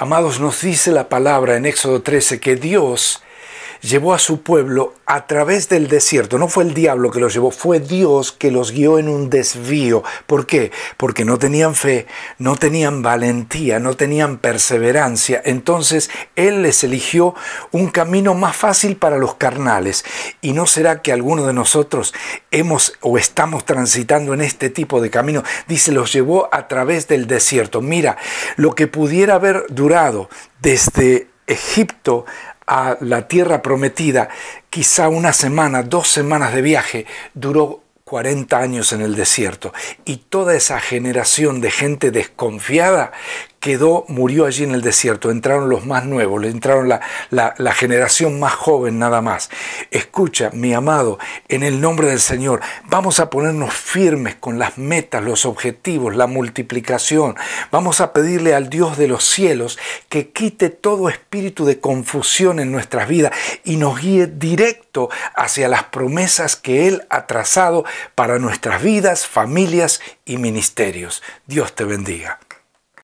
Amados, nos dice la palabra en Éxodo 13 que Dios llevó a su pueblo a través del desierto. No fue el diablo que los llevó, fue Dios que los guió en un desvío. ¿Por qué? Porque no tenían fe, no tenían valentía, no tenían perseverancia. Entonces Él les eligió un camino más fácil para los carnales. ¿Y no será que alguno de nosotros hemos o estamos transitando en este tipo de camino? Dice, los llevó a través del desierto. Mira, lo que pudiera haber durado desde Egipto a la tierra prometida, quizá una semana, dos semanas de viaje, duró 40 años en el desierto. Y toda esa generación de gente desconfiada quedó, murió allí en el desierto. Entraron los más nuevos, le entraron la, la, generación más joven nada más. Escucha, mi amado, en el nombre del Señor, vamos a ponernos firmes con las metas, los objetivos, la multiplicación. Vamos a pedirle al Dios de los cielos que quite todo espíritu de confusión en nuestras vidas y nos guíe directo hacia las promesas que Él ha trazado para nuestras vidas, familias y ministerios. Dios te bendiga.